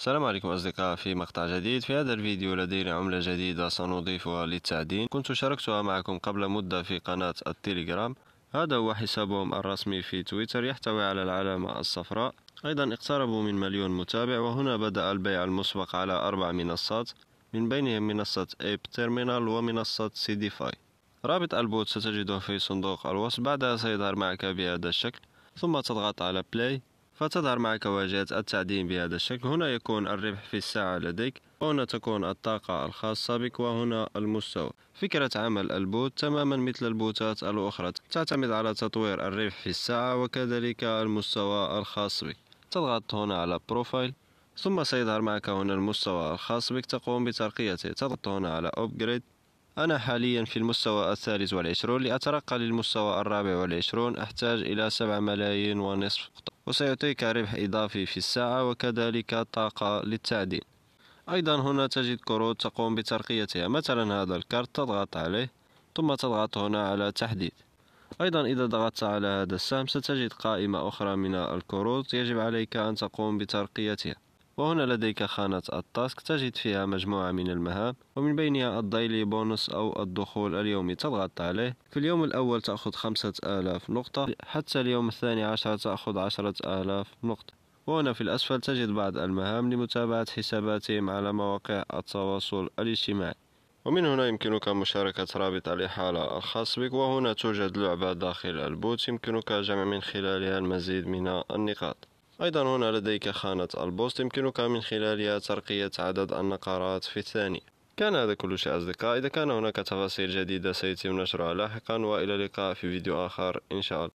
السلام عليكم أصدقاء في مقطع جديد في هذا الفيديو لدينا عملة جديدة سنضيفها للتعدين كنت شاركتها معكم قبل مدة في قناة التليجرام هذا هو حسابهم الرسمي في تويتر يحتوي على العلامة الصفراء أيضا اقتربوا من مليون متابع وهنا بدأ البيع المسبق على أربع منصات من بينهم منصة ايب تيرمينال ومنصة سيديفاي رابط البوت ستجده في صندوق الوصف بعدها سيظهر معك بهذا الشكل ثم تضغط على بلاي فتظهر معك واجهات التعدين بهذا الشكل هنا يكون الربح في الساعة لديك وهنا تكون الطاقة الخاصة بك وهنا المستوى فكرة عمل البوت تماما مثل البوتات الأخرى تعتمد على تطوير الربح في الساعة وكذلك المستوى الخاص بك تضغط هنا على بروفايل ثم سيظهر معك هنا المستوى الخاص بك تقوم بترقيته تضغط هنا على أوبجريد أنا حاليا في المستوى الثالث والعشرون لأترقى للمستوى الرابع والعشرون أحتاج إلى سبعة ملايين ونصف وسيعطيك ربح إضافي في الساعة وكذلك طاقة للتعديل أيضا هنا تجد كروت تقوم بترقيتها مثلا هذا الكارت تضغط عليه ثم تضغط هنا على تحديد أيضا إذا ضغطت على هذا السهم ستجد قائمة أخرى من الكروت يجب عليك أن تقوم بترقيتها وهنا لديك خانة التاسك تجد فيها مجموعة من المهام ومن بينها الدايلي بونص أو الدخول اليومي تضغط عليه في اليوم الأول تأخذ خمسة آلاف نقطة حتى اليوم الثاني عشر تأخذ عشرة آلاف نقطة وهنا في الأسفل تجد بعض المهام لمتابعة حساباتهم على مواقع التواصل الاجتماعي ومن هنا يمكنك مشاركة رابط الإحالة الخاص بك وهنا توجد لعبة داخل البوت يمكنك جمع من خلالها المزيد من النقاط أيضا هنا لديك خانة البوست يمكنك من خلالها ترقية عدد النقرات في الثاني كان هذا كل شيء أصدقاء إذا كان هناك تفاصيل جديدة سيتم نشرها لاحقا وإلى اللقاء في فيديو آخر إن شاء الله